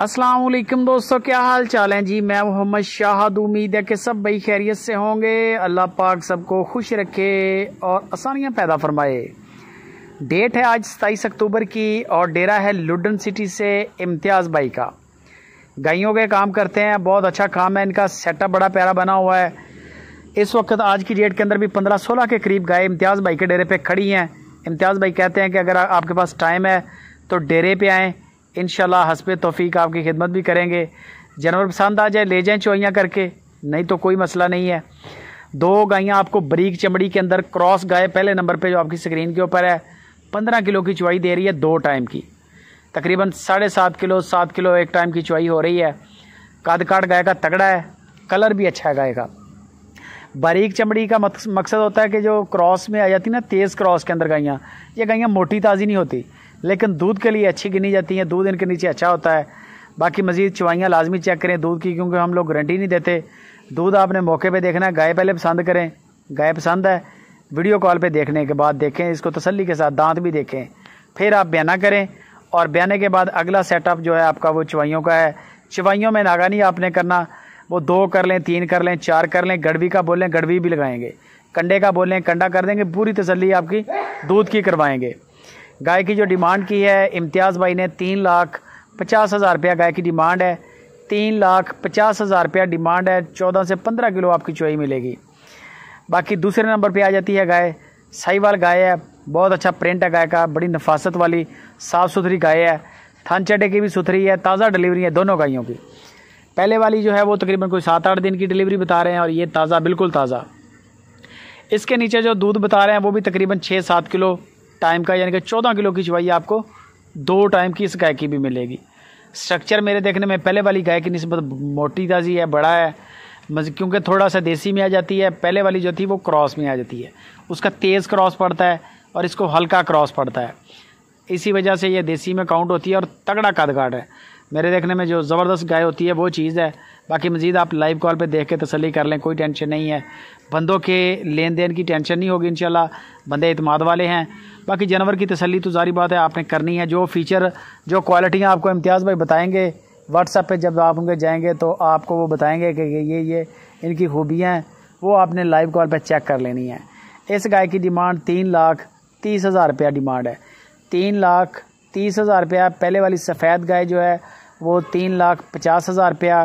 असलकम दोस्तों क्या हाल चाल हैं जी मैं मोहम्मद शाहद उम्मीद है कि सब भाई खैरियत से होंगे अल्लाह पाक सबको खुश रखे और आसानियाँ पैदा फरमाए डेट है आज सताईस अक्टूबर की और डेरा है लुडन सिटी से इम्तियाज़ भाई का गायों के काम करते हैं बहुत अच्छा काम है इनका सेटअप बड़ा प्यारा बना हुआ है इस वक्त आज की डेट के अंदर भी पंद्रह सोलह के करीब गाय इम्तियाज़ भाई के डेरे पर खड़ी हैं इम्तियाज़ भाई कहते हैं कि अगर आपके पास टाइम है तो डेरे पर आएँ इन हसब तोफ़ी आपकी खिदमत भी करेंगे जानवर पसंद आ जाए ले जाएँ चोइयाँ करके नहीं तो कोई मसला नहीं है दो गायें आपको बरीक चमड़ी के अंदर क्रॉस गाय पहले नंबर पर जो आपकी स्क्रीन के ऊपर है पंद्रह किलो की चुवाई दे रही है दो टाइम की तकरीबन साढ़े सात किलो सात किलो एक टाइम की चुवाई हो रही है काद काट गाय का तगड़ा है कलर भी अच्छा है गाय का बारीक चमड़ी का मकसद होता है कि जो क्रॉस में आ जाती ना तेज़ क्रॉस के अंदर गाइयाँ ये गाइयाँ मोटी ताज़ी नहीं होती लेकिन दूध के लिए अच्छी गिनी जाती हैं दूध इनके नीचे अच्छा होता है बाकी मज़ीद चवाइयाँ लाजमी चेक करें दूध की क्योंकि हम लोग गारंटी नहीं देते दूध आपने मौके पर देखना है गाय पहले पसंद करें गाय पसंद है वीडियो कॉल पर देखने के बाद देखें इसको तसली के साथ दांत भी देखें फिर आप बयाना करें और बयाने के बाद अगला सेटअप जो है आपका वो चवाइयों का है चवाइयों में नागानी आपने करना वो दो कर लें तीन कर लें चार कर लें गढ़वी का बोलें गढ़वी भी लगाएंगे कंडे का बोलें कंडा कर देंगे पूरी तसली आपकी दूध की करवाएंगे गाय की जो डिमांड की है इम्तियाज़ भाई ने तीन लाख पचास हज़ार रुपया गाय की डिमांड है तीन लाख पचास हज़ार रुपया डिमांड है चौदह से पंद्रह किलो आपकी चोई मिलेगी बाकी दूसरे नंबर पे आ जाती है गाय साहिवाल गाय है बहुत अच्छा प्रिंट है गाय का बड़ी नफासत वाली साफ़ सुथरी गाय है थान चटे की भी सुथरी है ताज़ा डिलीवरी है दोनों गायों की पहले वाली जो है वो तकरीबन कोई सात आठ दिन की डिलीवरी बता रहे हैं और ये ताज़ा बिल्कुल ताज़ा इसके नीचे जो दूध बता रहे हैं वो भी तकरीबन छः सात किलो टाइम का यानी कि चौदह किलो की चवाई आपको दो टाइम की इस गाय की भी मिलेगी स्ट्रक्चर मेरे देखने में पहले वाली गाय की नस्बत मोटी ताज़ी है बड़ा है क्योंकि थोड़ा सा देसी में आ जाती है पहले वाली जो थी वो क्रॉस में आ जाती है उसका तेज़ क्रॉस पड़ता है और इसको हल्का क्रॉस पड़ता है इसी वजह से ये देसी में काउंट होती है और तगड़ा कदगाड़ है मेरे देखने में जो ज़बरदस्त गाय होती है वो चीज़ है बाकी मज़ीद आप लाइव कॉल पे देख के तसली कर लें कोई टेंशन नहीं है बंदों के लेन देन की टेंशन नहीं होगी इन बंदे इतमाद वाले हैं बाकी जानवर की तसली तो जारी बात है आपने करनी है जो फ़ीचर जो क्वालिटियाँ आपको इम्तियाज़ भाई बताएँगे व्हाट्सएप पर जब आप उनके जाएँगे तो आपको वो बताएँगे कि ये ये इनकी खूबियाँ हैं वो आपने लाइव कॉल पर चेक कर लेनी है इस गाय की डिमांड तीन लाख तीस हज़ार रुपया डिमांड है तीन लाख तीस हज़ार रुपया पहले वाली सफ़ेद गाय जो है वो तीन लाख पचास हज़ार रुपया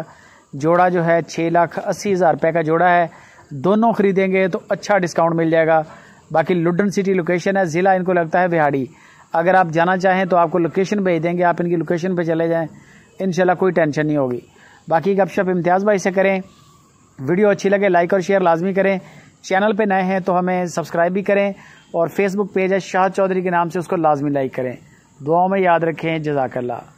जोड़ा जो है छः लाख अस्सी हज़ार रुपये का जोड़ा है दोनों ख़रीदेंगे तो अच्छा डिस्काउंट मिल जाएगा बाकी लुडन सिटी लोकेशन है ज़िला इनको लगता है बिहाड़ी अगर आप जाना चाहें तो आपको लोकेशन भेज देंगे आप इनकी लोकेशन पर चले जाएँ इन कोई टेंशन नहीं होगी बाकी गपशप इम्तियाज़ भाई से करें वीडियो अच्छी लगे लाइक और शेयर लाजमी करें चैनल पे नए हैं तो हमें सब्सक्राइब भी करें और फेसबुक पेज है शाह चौधरी के नाम से उसको लाजमी लाइक करें दुआओं में याद रखें जजाकल्ला